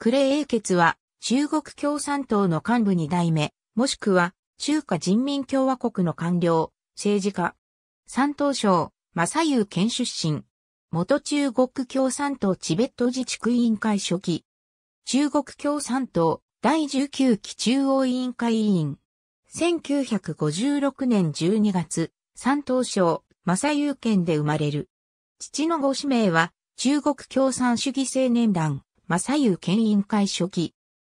クレイ英傑は中国共産党の幹部二代目、もしくは中華人民共和国の官僚、政治家。山東省、正雄県出身。元中国共産党チベット自治区委員会初期。中国共産党第19期中央委員会委員。1956年12月、山東省、正雄県で生まれる。父のご氏名は中国共産主義青年団。正優県委員会初期。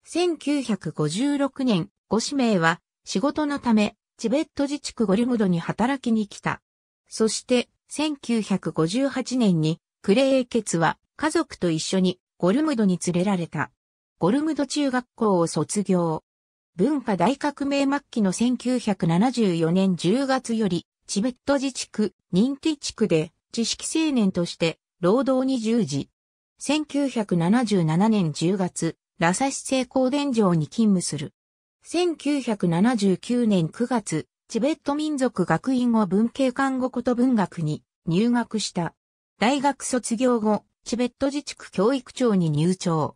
1956年、ご氏名は、仕事のため、チベット自治区ゴリムドに働きに来た。そして、1958年に、クレーケツは、家族と一緒に、ゴルムドに連れられた。ゴルムド中学校を卒業。文化大革命末期の1974年10月より、チベット自治区、認定地区で、知識青年として、労働に従事。1977年10月、ラサシ製光電場に勤務する。1979年9月、チベット民族学院を文系看護こと文学に入学した。大学卒業後、チベット自治区教育庁に入庁。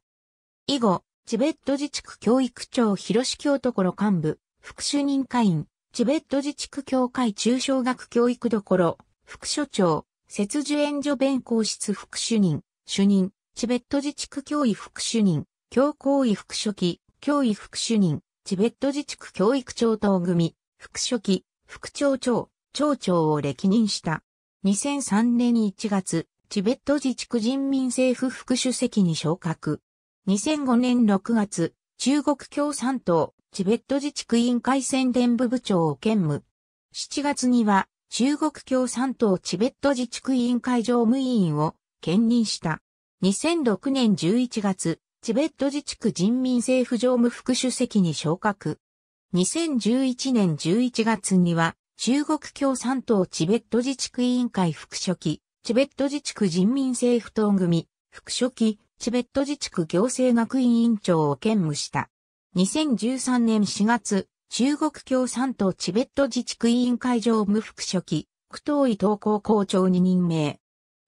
以後、チベット自治区教育庁広志教所幹部、副主任会員、チベット自治区協会中小学教育所、副所長、雪樹援助弁公室副主任、主任、チベット自治区教委副主任、教皇委副書記、教委副主任、チベット自治区教育長等組、副書記、副長長、長長を歴任した。2003年1月、チベット自治区人民政府副主席に昇格。2005年6月、中国共産党、チベット自治区委員会宣伝部部長を兼務。7月には、中国共産党チベット自治区委員会常務委員を兼任した。2006年11月、チベット自治区人民政府常務副主席に昇格。2011年11月には、中国共産党チベット自治区委員会副書記、チベット自治区人民政府党組、副書記、チベット自治区行政学院委員長を兼務した。2013年4月、中国共産党チベット自治区委員会常務副書記、区東委東高校長に任命。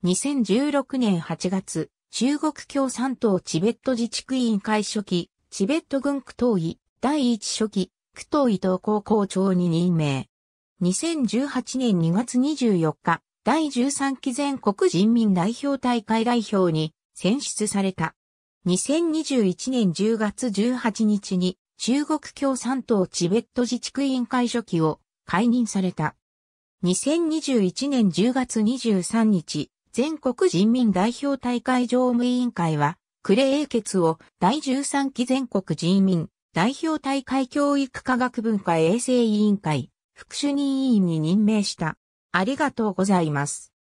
2016年8月、中国共産党チベット自治区委員会初期、チベット軍区党委、第一初期、区党委等高校長に任命。2018年2月24日、第13期全国人民代表大会代表に選出された。2021年10月18日に中国共産党チベット自治区委員会初期を解任された。2021年10月23日、全国人民代表大会常務委員会は、クレ英傑を第13期全国人民代表大会教育科学文化衛生委員会副主任委員に任命した。ありがとうございます。